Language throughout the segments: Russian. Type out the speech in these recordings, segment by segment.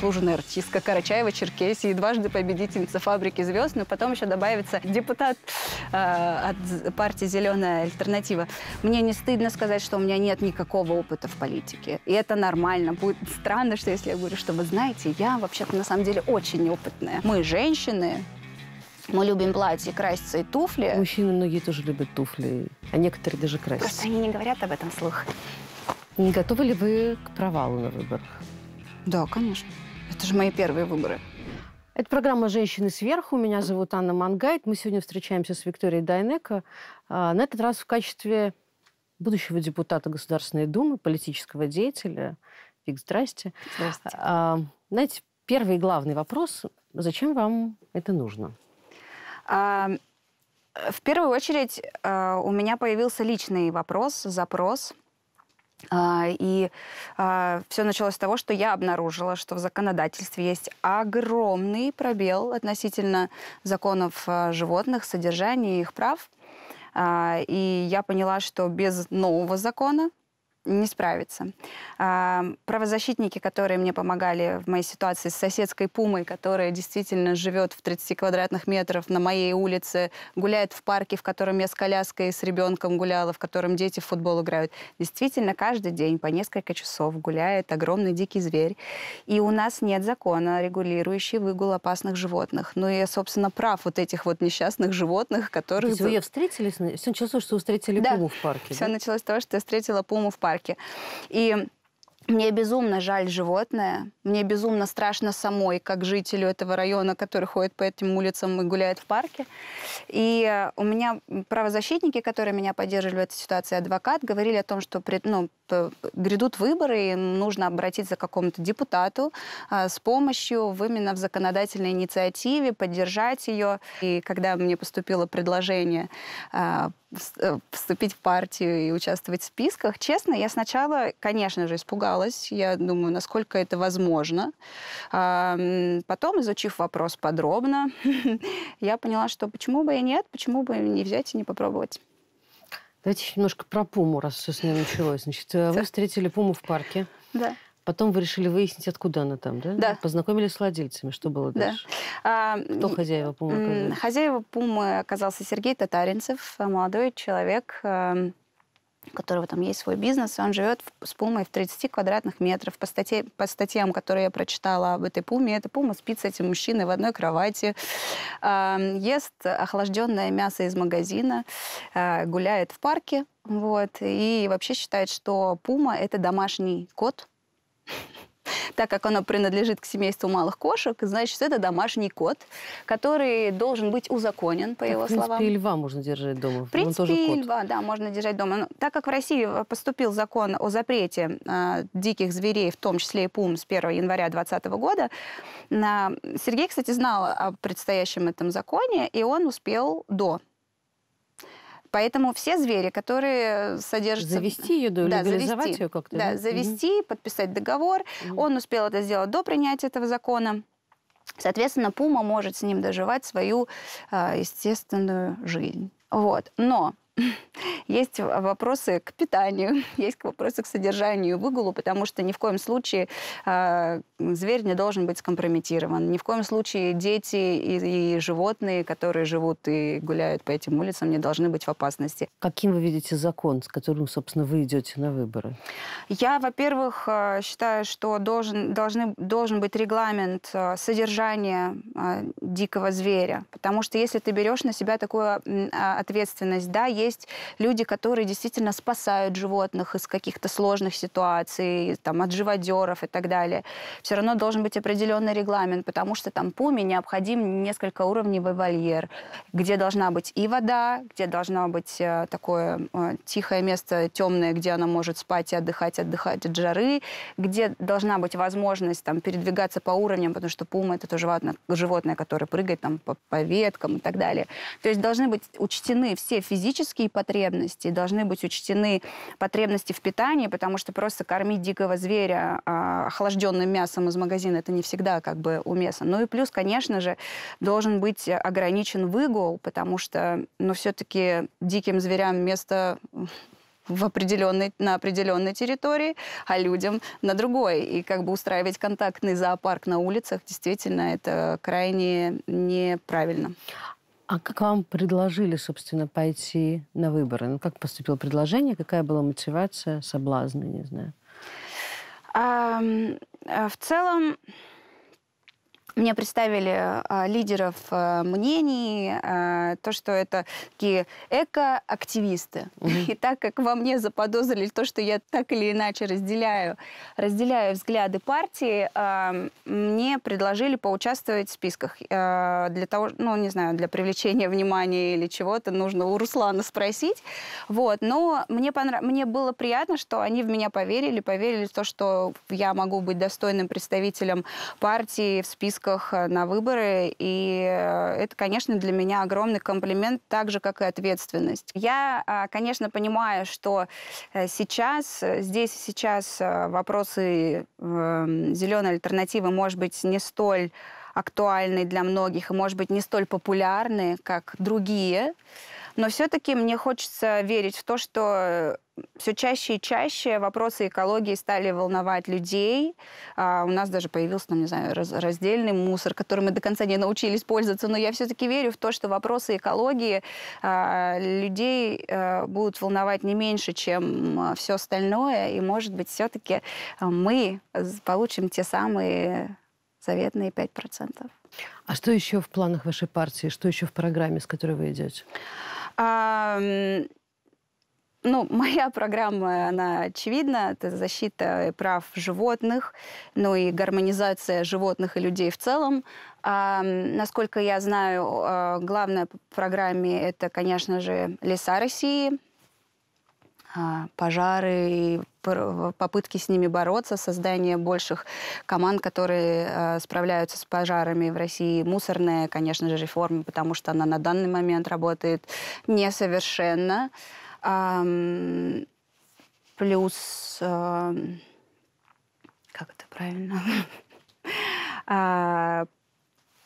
заслуженная артистка Карачаева, Черкесии, дважды победительница фабрики звезд, но потом еще добавится депутат э, от партии «Зеленая альтернатива». Мне не стыдно сказать, что у меня нет никакого опыта в политике. И это нормально. Будет странно, что если я говорю, что вы знаете, я вообще-то на самом деле очень опытная. Мы женщины, мы любим платье, краситься и туфли. Мужчины многие тоже любят туфли, а некоторые даже красятся. Просто они не говорят об этом слух. Не готовы ли вы к провалу на выборах? Да, конечно. Это же мои первые выборы. Это программа «Женщины сверху». Меня зовут Анна Мангайт. Мы сегодня встречаемся с Викторией Дайнеко. А, на этот раз в качестве будущего депутата Государственной Думы, политического деятеля. Вик, здрасте. Здрасте. А, знаете, первый и главный вопрос. Зачем вам это нужно? А, в первую очередь а, у меня появился личный вопрос, запрос – а, и а, все началось с того, что я обнаружила, что в законодательстве есть огромный пробел относительно законов а, животных, содержания их прав. И я поняла, что без нового закона не справиться. Правозащитники, которые мне помогали в моей ситуации с соседской пумой, которая действительно живет в 30 квадратных метров на моей улице, гуляет в парке, в котором я с коляской, с ребенком гуляла, в котором дети в футбол играют. Действительно, каждый день по несколько часов гуляет огромный дикий зверь. И у нас нет закона, регулирующий выгул опасных животных. Ну и, собственно, прав вот этих вот несчастных животных, которые... То есть вы ее встретили? Все началось, что вы встретили да. пуму в парке? все да? началось с того, что я встретила пуму в парке парке. И мне безумно жаль животное. Мне безумно страшно самой, как жителю этого района, который ходит по этим улицам и гуляет в парке. И э, у меня правозащитники, которые меня поддерживали в этой ситуации, адвокат, говорили о том, что ну, грядут выборы, и нужно обратиться к какому-то депутату а, с помощью в, именно в законодательной инициативе, поддержать ее. И когда мне поступило предложение а, э, вступить в партию и участвовать в списках, честно, я сначала, конечно же, испугалась пыталась, я думаю, насколько это возможно. А, потом, изучив вопрос подробно, я поняла, что почему бы и нет, почему бы не взять и не попробовать. Давайте немножко про пуму, раз все с ней началось. Значит, э, вы встретили пуму в парке. Да. Потом вы решили выяснить, откуда она там, да? Да. Познакомились с владельцами. Что было да. дальше? А, Кто хозяева Пумы оказался? Хозяева Пумы оказался Сергей Татаринцев, молодой человек, эм, у которого там есть свой бизнес, он живет с пумой в 30 квадратных метров. По, статье, по статьям, которые я прочитала об этой пуме, эта пума спит с этим мужчиной в одной кровати, ест охлажденное мясо из магазина, а, гуляет в парке, вот, и вообще считает, что пума — это домашний кот, так как оно принадлежит к семейству малых кошек, значит, это домашний кот, который должен быть узаконен, по так, его словам. В принципе, словам. льва можно держать дома. В принципе, Он тоже кот. льва, да, можно держать дома. Но, так как в России э, поступил закон о запрете э, диких зверей, в том числе и пум, с 1 января 2020 года, э, Сергей, кстати, знал о предстоящем этом законе, и он успел до Поэтому все звери, которые содержатся... Завести ее, да, завести, ее как-то. Да, да, завести, угу. подписать договор. Угу. Он успел это сделать до принятия этого закона. Соответственно, пума может с ним доживать свою э, естественную жизнь. Вот. Но Есть вопросы к питанию, есть вопросы к содержанию выгулу, потому что ни в коем случае э, зверь не должен быть скомпрометирован. Ни в коем случае дети и, и животные, которые живут и гуляют по этим улицам, не должны быть в опасности. Каким вы видите закон, с которым, собственно, вы идете на выборы? Я, во-первых, а, считаю, что должен, должны, должен быть регламент а, содержания дикого зверя, потому что если ты берешь на себя такую ответственность, да, есть есть люди, которые действительно спасают животных из каких-то сложных ситуаций, там, от живодеров и так далее. Все равно должен быть определенный регламент, потому что там пуме необходим несколько уровневый вольер, где должна быть и вода, где должна быть э, такое э, тихое место, темное, где она может спать и отдыхать, отдыхать от жары, где должна быть возможность там, передвигаться по уровням, потому что пума это тоже животное, которое прыгает там, по, по веткам и так далее. То есть должны быть учтены все физические физические потребности, должны быть учтены потребности в питании, потому что просто кормить дикого зверя а, охлажденным мясом из магазина это не всегда как бы уместно. Ну и плюс, конечно же, должен быть ограничен выгул, потому что, ну, все-таки диким зверям место в определенной, на определенной территории, а людям на другой. И как бы устраивать контактный зоопарк на улицах действительно это крайне неправильно. А как вам предложили, собственно, пойти на выборы? Ну, как поступило предложение? Какая была мотивация, соблазны, не знаю? А, в целом, мне представили э, лидеров э, мнений, э, то, что это такие экоактивисты. Угу. И так как во мне заподозрили то, что я так или иначе разделяю, разделяю взгляды партии, э, мне предложили поучаствовать в списках. Э, для того, ну, не знаю, для привлечения внимания или чего-то нужно у Руслана спросить. Вот. Но мне, понрав... мне было приятно, что они в меня поверили, поверили в то, что я могу быть достойным представителем партии в списках поисках э, на выборы. И э, это, конечно, для меня огромный комплимент, так же, как и ответственность. Я, а, конечно, понимаю, что э, сейчас, здесь сейчас вопросы эм, зеленой альтернативы, может быть, не столь актуальны для многих и, может быть, не столь популярны, как другие. Но все-таки мне хочется верить в то, что э, все чаще и чаще вопросы экологии стали волновать людей. А у нас даже появился, там, не знаю, раз, раздельный мусор, который мы до конца не научились пользоваться. Но я все-таки верю в то, что вопросы экологии а, людей а, будут волновать не меньше, чем а, все остальное. И, может быть, все-таки а, мы получим те самые заветные 5%. А что еще в планах вашей партии? Что еще в программе, с которой вы идете? А, ну, моя программа, она очевидна, это защита прав животных, ну и гармонизация животных и людей в целом. А, насколько я знаю, а, главная в программе это, конечно же, леса России, а, пожары, и попытки с ними бороться, создание больших команд, которые а, справляются с пожарами в России, мусорная, конечно же, реформа, потому что она на данный момент работает несовершенно. Плюс, как это правильно? А,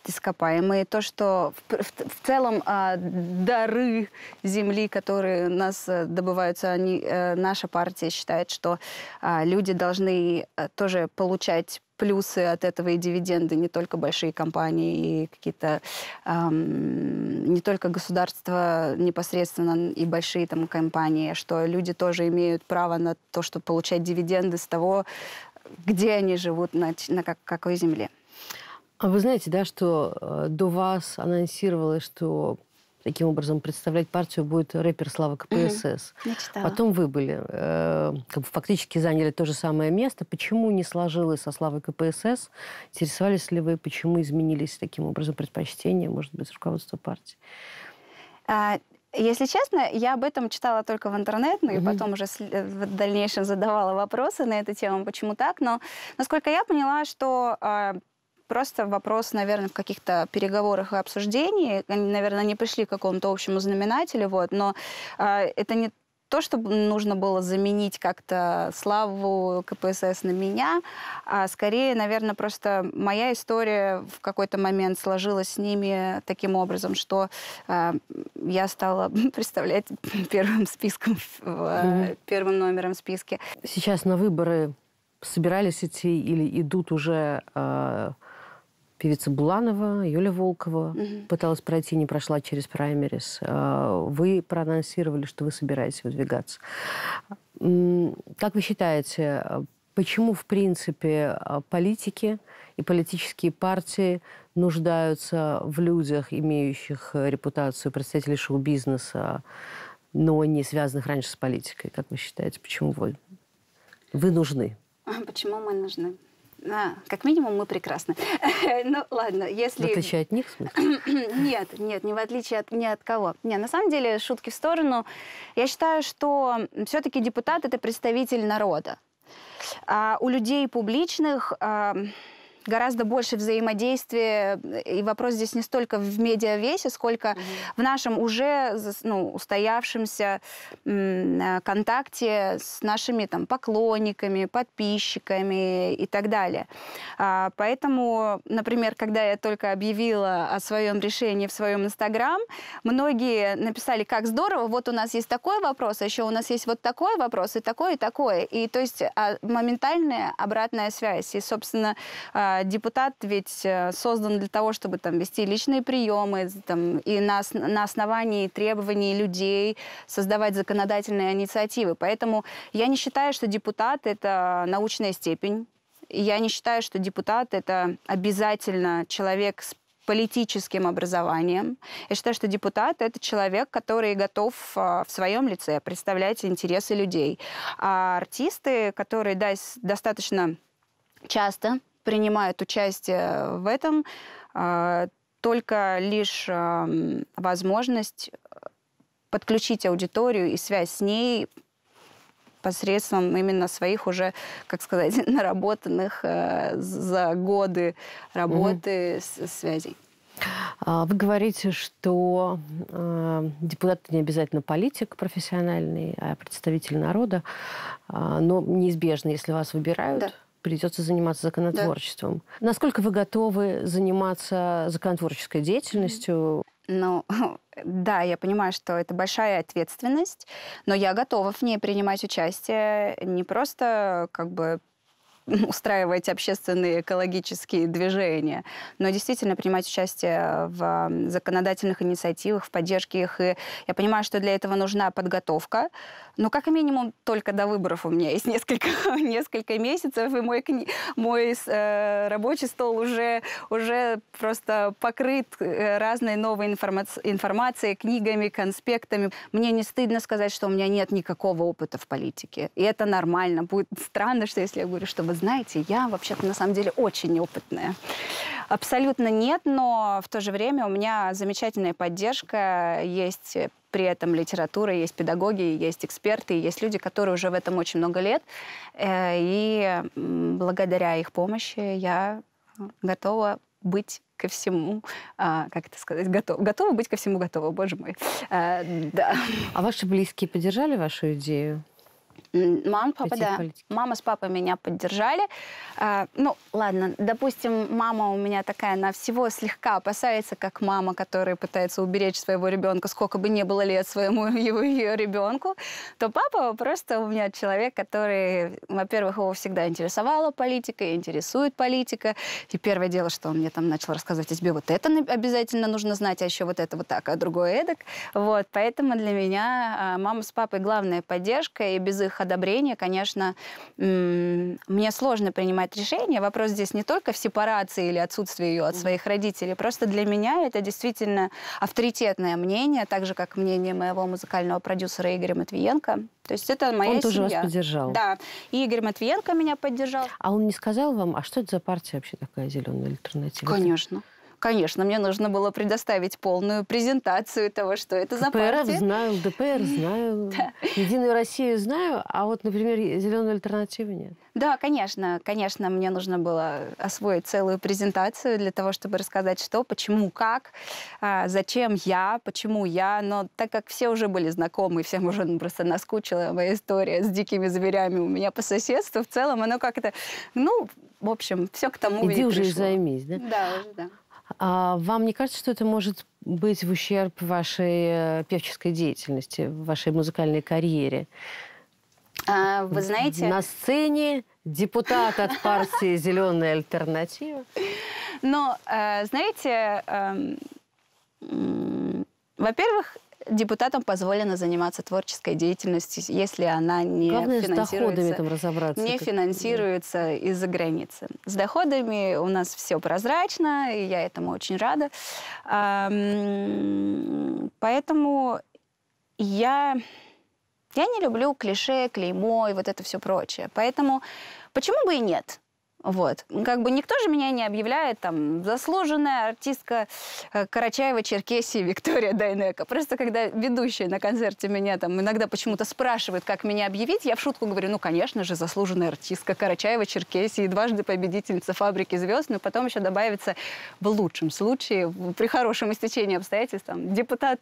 ископаемые, то, что в, в, в целом э, дары земли, которые у нас э, добываются, они, э, наша партия считает, что э, люди должны э, тоже получать плюсы от этого и дивиденды, не только большие компании и какие-то, эм, не только государство непосредственно и большие там компании, что люди тоже имеют право на то, чтобы получать дивиденды с того, где они живут, на, на как, какой земле. А вы знаете, да, что э, до вас анонсировалось, что таким образом представлять партию будет рэпер Слава КПСС. Угу. Потом вы были, э, как бы фактически заняли то же самое место. Почему не сложилось со Славой КПСС? Интересовались ли вы, почему изменились таким образом предпочтения, может быть, руководство партии? А... Если честно, я об этом читала только в интернет, ну и mm потом уже в дальнейшем задавала вопросы на эту тему, почему так. Но насколько я поняла, что а, Просто вопрос, наверное, в каких-то переговорах и обсуждениях, Они, наверное, не пришли к какому-то общему знаменателю, вот, но э, это не то, что нужно было заменить как-то славу КПСС на меня, а скорее, наверное, просто моя история в какой-то момент сложилась с ними таким образом, что э, я стала представлять первым списком, э, mm первым номером в списке. Сейчас на выборы собирались идти или идут уже певица Буланова, Юля Волкова угу. пыталась пройти, не прошла через праймерис. А, вы проанонсировали, что вы собираетесь выдвигаться. Как вы считаете, а, почему, в принципе, а, политики и политические партии нуждаются в людях, имеющих э, репутацию представителей шоу-бизнеса, но не связанных раньше с политикой? Как вы считаете, почему вы, вы нужны? Почему мы нужны? А, как минимум мы прекрасны. ну ладно, если... В отличие от них, в смысле? нет, нет, не в отличие от ни от кого. Не, на самом деле, шутки в сторону. Я считаю, что все-таки депутат это представитель народа. А у людей публичных... А гораздо больше взаимодействия, и вопрос здесь не столько в медиавесе, сколько mm -hmm. в нашем уже ну, устоявшемся э, контакте с нашими там, поклонниками, подписчиками и так далее. А, поэтому, например, когда я только объявила о своем решении в своем Инстаграм, многие написали, как здорово, вот у нас есть такой вопрос, а еще у нас есть вот такой вопрос, и такой, и такой. И то есть а, моментальная обратная связь. И, собственно, а, а депутат ведь э, создан для того, чтобы там вести личные приемы там, и на, на основании требований людей создавать законодательные инициативы. Поэтому я не считаю, что депутат – это научная степень. Я не считаю, что депутат – это обязательно человек с политическим образованием. Я считаю, что депутат — это человек, который готов э, в своем лице представлять интересы людей. А артисты, которые да, достаточно часто принимают участие в этом э, только лишь эм, возможность э, подключить аудиторию и связь с ней посредством именно своих уже, как сказать, наработанных э, за годы работы угу. связей. А, вы говорите, что депутат не обязательно политик профессиональный, а представитель народа, а, но неизбежно, если вас выбирают, да придется заниматься законотворчеством. Да. Насколько вы готовы заниматься законотворческой деятельностью? Ну, да, я понимаю, что это большая ответственность, но я готова в ней принимать участие не просто как бы устраивать общественные экологические движения, но действительно принимать участие в законодательных инициативах, в поддержке их. И я понимаю, что для этого нужна подготовка, но как минимум только до выборов у меня есть несколько, несколько месяцев, и мой, кни... мой э, рабочий стол уже, уже просто покрыт э, разной новой информа... информацией, книгами, конспектами. Мне не стыдно сказать, что у меня нет никакого опыта в политике. И это нормально. Будет странно, что если я говорю, что вы знаете, я вообще-то на самом деле очень неопытная. Абсолютно нет, но в то же время у меня замечательная поддержка, есть при этом литература, есть педагоги, есть эксперты, есть люди, которые уже в этом очень много лет. Э, и благодаря их помощи я готова быть ко всему, а, как это сказать, готов, готова быть ко всему готова, боже мой. А, да. а ваши близкие поддержали вашу идею? Мама, папа, да. Мама с папой меня поддержали. А, ну, ладно, допустим, мама у меня такая, она всего слегка опасается, как мама, которая пытается уберечь своего ребенка, сколько бы ни было лет своему его, ее ребенку, то папа просто у меня человек, который, во-первых, его всегда интересовала политика, интересует политика. И первое дело, что он мне там начал рассказывать, а тебе вот это обязательно нужно знать, а еще вот это вот так, а другое эдак. Вот, поэтому для меня а, мама с папой главная поддержка, и без их одобрения, конечно, мне сложно принимать решение. Вопрос здесь не только в сепарации или отсутствии ее от своих родителей. Просто для меня это действительно авторитетное мнение, так же, как мнение моего музыкального продюсера Игоря Матвиенко. То есть это моя семья. Он семья. тоже вас поддержал. Да. И Игорь Матвиенко меня поддержал. А он не сказал вам, а что это за партия вообще такая зеленая альтернатива? Конечно. Конечно, мне нужно было предоставить полную презентацию того, что это за партия. партия. знаю, ДПР знаю, Единую Россию знаю, а вот, например, зеленую альтернативу нет. Да, конечно, конечно, мне нужно было освоить целую презентацию для того, чтобы рассказать, что, почему, как, а, зачем я, почему я. Но так как все уже были знакомы, всем уже ну, просто наскучила моя история с дикими зверями у меня по соседству, в целом оно как-то, ну, в общем, все к тому Иди уже пришла. и займись, да? Да, уже, да. А вам не кажется, что это может быть в ущерб вашей э, певческой деятельности, вашей музыкальной карьере? А, вы знаете... На сцене депутат от партии «Зеленая альтернатива». Но, э, знаете, эм, во-первых, депутатам позволено заниматься творческой деятельностью, если она не Главное, финансируется, с доходами там разобраться. Не как... финансируется из-за границы. С доходами у нас все прозрачно, и я этому очень рада. Поэтому я, я не люблю клише, клеймо и вот это все прочее. Поэтому почему бы и нет? Вот. Ну, как бы никто же меня не объявляет там заслуженная артистка э, Карачаева, Черкесии Виктория Дайнека. Просто когда ведущая на концерте меня там иногда почему-то спрашивает, как меня объявить, я в шутку говорю, ну, конечно же, заслуженная артистка Карачаева, Черкесии, дважды победительница фабрики звезд, но потом еще добавится в лучшем случае, при хорошем истечении обстоятельств, там, депутат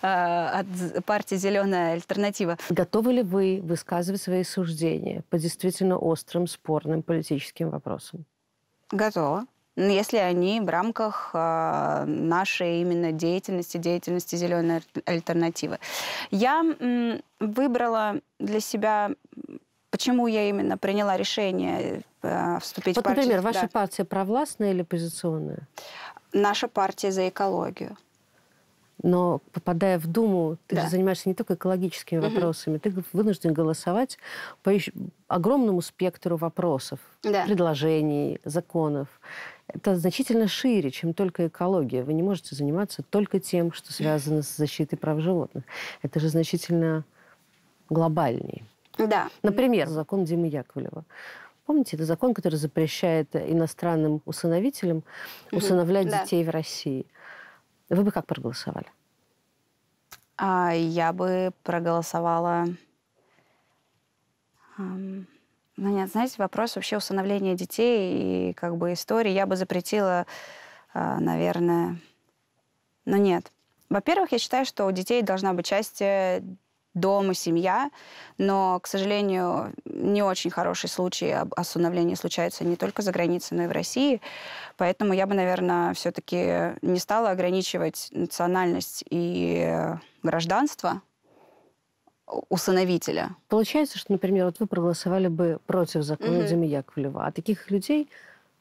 э, от партии «Зеленая альтернатива». Готовы ли вы высказывать свои суждения по действительно острым, спорным политическим вопросам? вопросом? Готова. Ну, если они в рамках а, нашей именно деятельности, деятельности зеленой альтернативы. Я выбрала для себя, почему я именно приняла решение э, вступить вот, в партию. например, ваша да. партия провластная или оппозиционная? Наша партия за экологию но попадая в Думу, ты да. же занимаешься не только экологическими угу. вопросами, ты вынужден голосовать по огромному спектру вопросов, да. предложений, законов. Это значительно шире, чем только экология. Вы не можете заниматься только тем, что связано с защитой прав животных. Это же значительно глобальнее. Да. Например, закон Димы Яковлева. Помните, это закон, который запрещает э, иностранным усыновителям угу. усыновлять да. детей в России. Вы бы как проголосовали? А, я бы проголосовала... Ну, нет, знаете, вопрос вообще усыновления детей и как бы истории. Я бы запретила, а, наверное... Но ну, нет. Во-первых, я считаю, что у детей должна быть часть дома семья, но, к сожалению, не очень хорошие случаи осуновления случаются не только за границей, но и в России. Поэтому я бы, наверное, все-таки не стала ограничивать национальность и э, гражданство усыновителя. Получается, что, например, вот вы проголосовали бы против закона mm-hmm. Димы Яковлева, а таких людей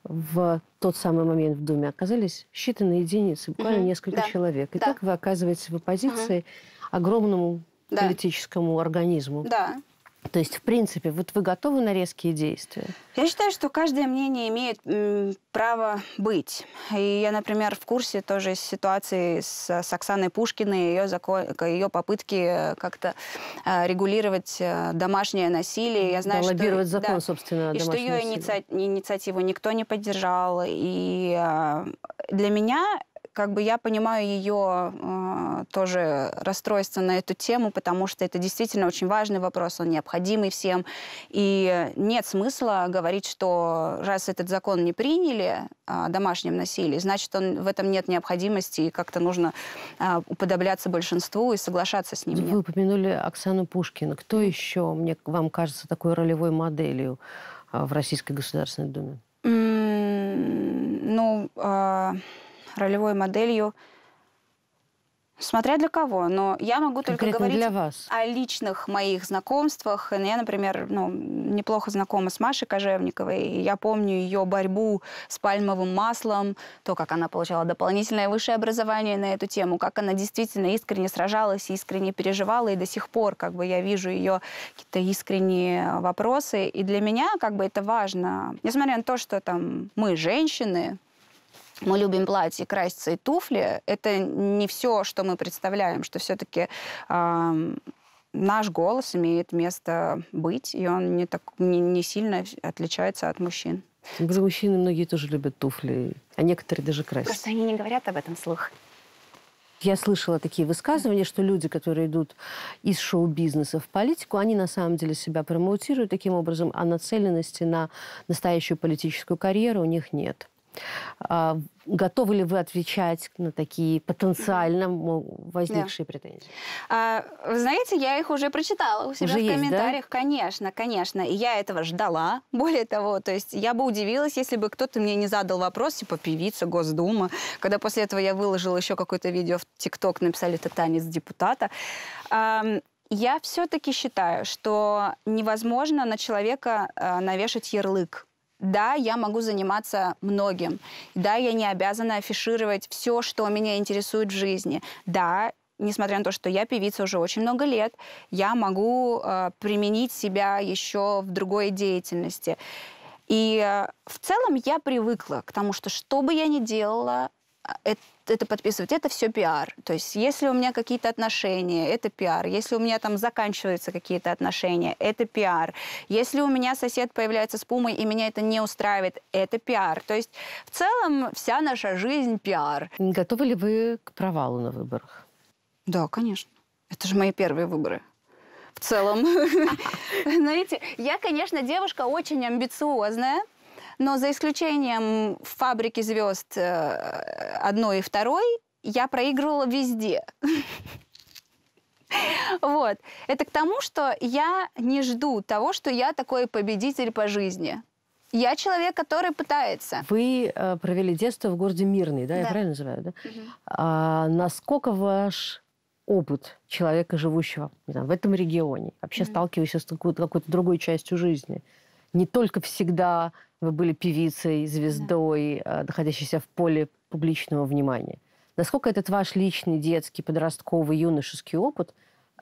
в тот самый момент в Думе оказались считанные единицы, буквально mm несколько да. человек. И да. так вы оказываетесь в оппозиции mm огромному да. политическому организму. Да. То есть, в принципе, вот вы готовы на резкие действия? Я считаю, что каждое мнение имеет право быть. И я, например, в курсе тоже ситуации с, с Оксаной Пушкиной, ее, закон, ее попытки как-то а, регулировать э, домашнее насилие. Я знаю, да, что, лоббировать что, закон, да, собственно, И что ее инициативу никто не поддержал. И а, для меня как бы я понимаю ее э, а, тоже расстройство на эту тему, потому что это действительно очень важный вопрос, он необходимый всем. И нет смысла говорить, что раз этот закон не приняли а, о домашнем насилии, значит, он, в этом нет необходимости, и как-то нужно э, уподобляться большинству и соглашаться с ним. Вы упомянули Оксану Пушкину. Кто еще, мне вам кажется, такой ролевой моделью в Российской Государственной Думе? Mm, ну... Э ролевой моделью, смотря для кого. Но я могу только Конкретно говорить для вас. о личных моих знакомствах. Ну, я, например, ну, неплохо знакома с Машей Кожевниковой. я помню ее борьбу с пальмовым маслом, то, как она получала дополнительное высшее образование на эту тему, как она действительно искренне сражалась, искренне переживала. И до сих пор как бы, я вижу ее какие-то искренние вопросы. И для меня как бы, это важно. Несмотря на то, что там, мы женщины, мы любим платье, краситься и туфли, это не все, что мы представляем, что все-таки наш голос имеет место быть, и он не, так, не, не сильно отличается от мужчин. Когда мужчины многие тоже любят туфли, а некоторые даже красят. Просто они не говорят об этом слух. Я слышала такие высказывания, что люди, которые идут из шоу-бизнеса в политику, они на самом деле себя промоутируют таким образом, а нацеленности на настоящую политическую карьеру у них нет. А, готовы ли вы отвечать на такие потенциально возникшие да. претензии? А, вы знаете, я их уже прочитала у себя уже в есть, комментариях. Да? Конечно, конечно. я этого ждала. Более того, то есть я бы удивилась, если бы кто-то мне не задал вопрос, типа певица, Госдума. Когда после этого я выложила еще какое-то видео в ТикТок, написали «Это танец депутата». А, я все-таки считаю, что невозможно на человека а, навешать ярлык да, я могу заниматься многим. Да, я не обязана афишировать все, что меня интересует в жизни. Да, несмотря на то, что я певица уже очень много лет, я могу э, применить себя еще в другой деятельности. И э, в целом я привыкла к тому, что что бы я ни делала, э, это это подписывать, это все пиар. То есть если у меня какие-то отношения, это пиар. Если у меня там заканчиваются какие-то отношения, это пиар. Если у меня сосед появляется с пумой, и меня это не устраивает, это пиар. То есть в целом вся наша жизнь пиар. Готовы ли вы к провалу на выборах? Да, конечно. Это же мои первые выборы в целом. Знаете, я, конечно, девушка очень амбициозная, но за исключением фабрики звезд э, одной и второй, я проигрывала везде. Вот. Это к тому, что я не жду того, что я такой победитель по жизни. Я человек, который пытается. Вы э, провели детство в городе Мирный, да, да. я правильно называю, да? Угу. А, насколько ваш опыт человека, живущего знаю, в этом регионе, вообще угу. сталкиваясь с какой-то, какой-то другой частью жизни, не только всегда вы были певицей, звездой, да. находящейся в поле публичного внимания. Насколько этот ваш личный детский, подростковый, юношеский опыт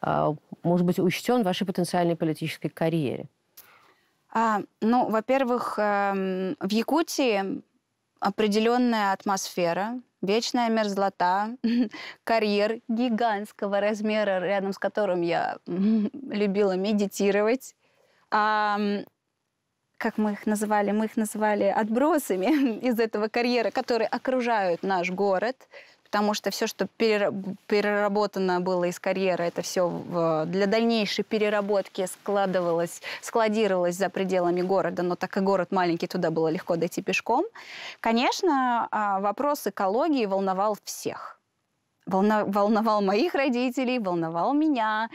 а, может быть учтен в вашей потенциальной политической карьере? А, ну, во-первых, эм, в Якутии определенная атмосфера, вечная мерзлота, карьер гигантского размера, рядом с которым я любила медитировать. А, как мы их называли, мы их называли отбросами из этого карьера, которые окружают наш город, потому что все, что переработано было из карьера, это все для дальнейшей переработки складывалось, складировалось за пределами города, но так как город маленький, туда было легко дойти пешком. Конечно, а, вопрос экологии волновал всех. волновал моих родителей, волновал меня.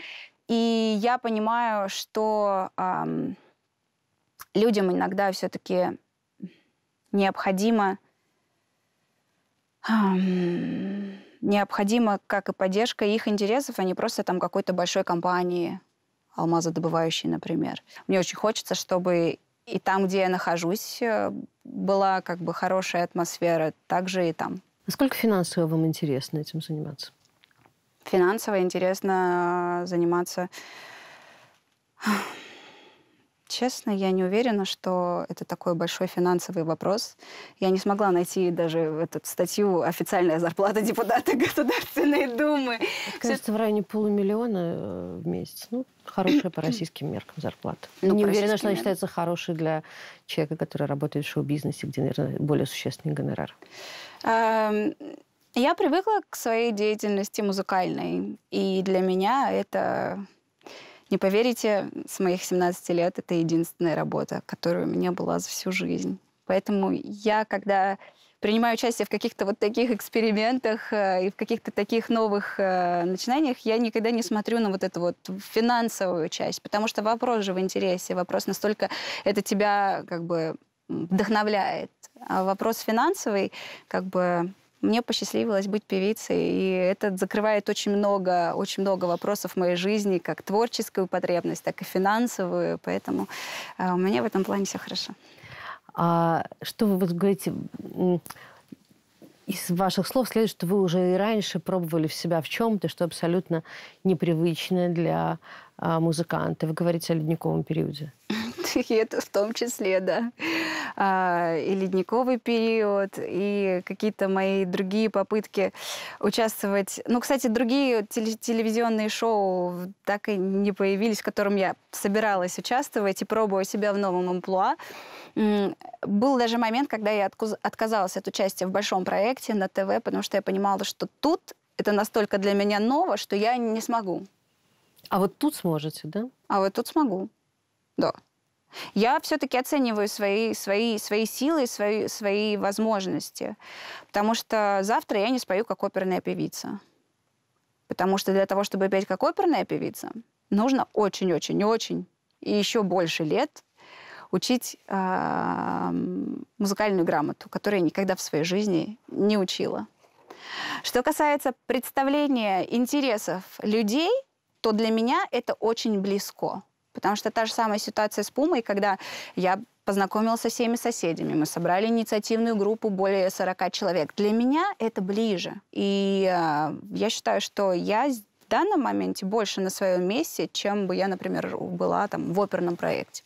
И я понимаю, что эм, людям иногда все-таки необходимо, необходимо, как и поддержка их интересов, а не просто там какой-то большой компании, алмазодобывающей, например. Мне очень хочется, чтобы и там, где я нахожусь, э, была как бы хорошая атмосфера, также и там. Сколько финансово вам интересно этим заниматься? Финансово интересно э, заниматься Честно, я не уверена, что это такой большой финансовый вопрос. Я не смогла найти даже в эту статью «Официальная зарплата депутата Государственной Думы». Это, кажется, в районе полумиллиона э, в месяц. Ну, хорошая по российским меркам зарплата. Ну, не уверена, что она считается хорошей для человека, который работает в шоу-бизнесе, где, наверное, более существенный гонорар. Я привыкла к своей деятельности музыкальной. И для меня это не поверите, с моих 17 лет это единственная работа, которая у меня была за всю жизнь. Поэтому я, когда принимаю участие в каких-то вот таких экспериментах э, и в каких-то таких новых э, начинаниях, я никогда не смотрю на вот эту вот финансовую часть, потому что вопрос же в интересе, вопрос настолько это тебя как бы вдохновляет. А вопрос финансовый, как бы мне посчастливилось быть певицей, и это закрывает очень много, очень много вопросов в моей жизни, как творческую потребность, так и финансовую, поэтому э, у меня в этом плане все хорошо. А что вы вот говорите? Из ваших слов следует, что вы уже и раньше пробовали в себя в чем-то, что абсолютно непривычно для а, музыканта. Вы говорите о ледниковом периоде. И это в том числе, да. А, и ледниковый период, и какие-то мои другие попытки участвовать. Ну, кстати, другие телевизионные шоу так и не появились, в котором я собиралась участвовать и пробовать себя в новом амплуа. Был даже момент, когда я отказалась от участия в большом проекте на ТВ, потому что я понимала, что тут это настолько для меня ново, что я не смогу. А вот тут сможете, да? А вот тут смогу, да. Я все-таки оцениваю свои, свои, свои силы, свои, свои возможности. Потому что завтра я не спою как оперная певица. Потому что для того, чтобы петь как оперная певица, нужно очень-очень-очень и еще больше лет учить а, музыкальную грамоту, которую я никогда в своей жизни не учила. Что касается представления интересов людей, то для меня это очень близко. Потому что та же самая ситуация с Пумой, когда я познакомилась со всеми соседями, мы собрали инициативную группу более 40 человек. Для меня это ближе. И э, я считаю, что я в данном моменте больше на своем месте, чем бы я, например, была там в оперном проекте.